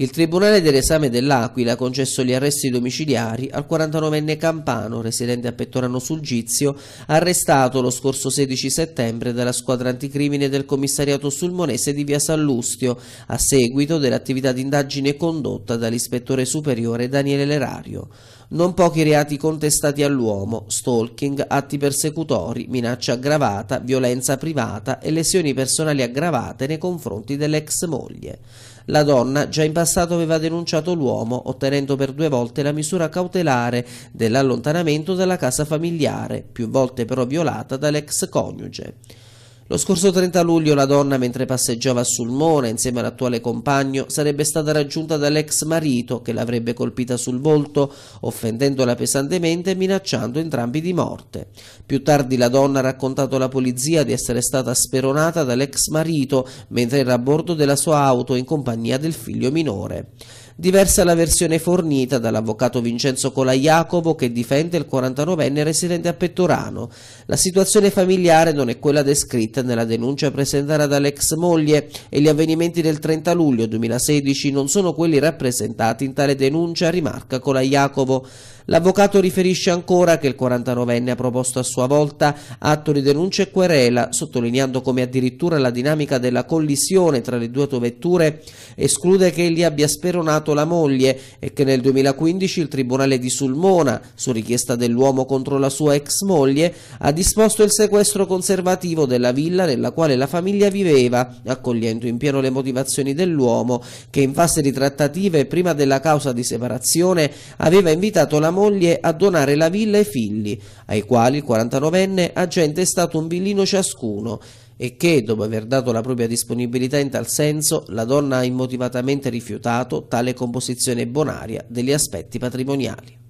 Il Tribunale dell'esame dell'Aquila ha concesso gli arresti domiciliari al 49enne Campano, residente a Pettorano sul Gizio, arrestato lo scorso 16 settembre dalla squadra anticrimine del commissariato sulmonese di via Sallustio, a seguito dell'attività d'indagine condotta dall'ispettore superiore Daniele Lerario. Non pochi reati contestati all'uomo, stalking, atti persecutori, minaccia aggravata, violenza privata e lesioni personali aggravate nei confronti dell'ex moglie. La donna già in passato aveva denunciato l'uomo, ottenendo per due volte la misura cautelare dell'allontanamento dalla casa familiare, più volte però violata dall'ex coniuge. Lo scorso 30 luglio la donna, mentre passeggiava a Sulmona insieme all'attuale compagno, sarebbe stata raggiunta dall'ex marito che l'avrebbe colpita sul volto, offendendola pesantemente e minacciando entrambi di morte. Più tardi la donna ha raccontato alla polizia di essere stata speronata dall'ex marito mentre era a bordo della sua auto in compagnia del figlio minore. Diversa la versione fornita dall'avvocato Vincenzo Colaiacovo che difende il 49enne residente a Pettorano. La situazione familiare non è quella descritta nella denuncia presentata dall'ex moglie e gli avvenimenti del 30 luglio 2016 non sono quelli rappresentati in tale denuncia, rimarca Colaiacovo. L'avvocato riferisce ancora che il 49enne ha proposto a sua volta atto di denuncia e querela, sottolineando come addirittura la dinamica della collisione tra le due autovetture esclude che egli abbia speronato ammazzato la moglie e che nel 2015 il Tribunale di Sulmona, su richiesta dell'uomo contro la sua ex moglie, ha disposto il sequestro conservativo della villa nella quale la famiglia viveva, accogliendo in pieno le motivazioni dell'uomo che in fase di trattative prima della causa di separazione aveva invitato la moglie a donare la villa ai figli, ai quali il 49enne agente è stato un villino ciascuno e che, dopo aver dato la propria disponibilità in tal senso, la donna ha immotivatamente rifiutato tale composizione bonaria degli aspetti patrimoniali.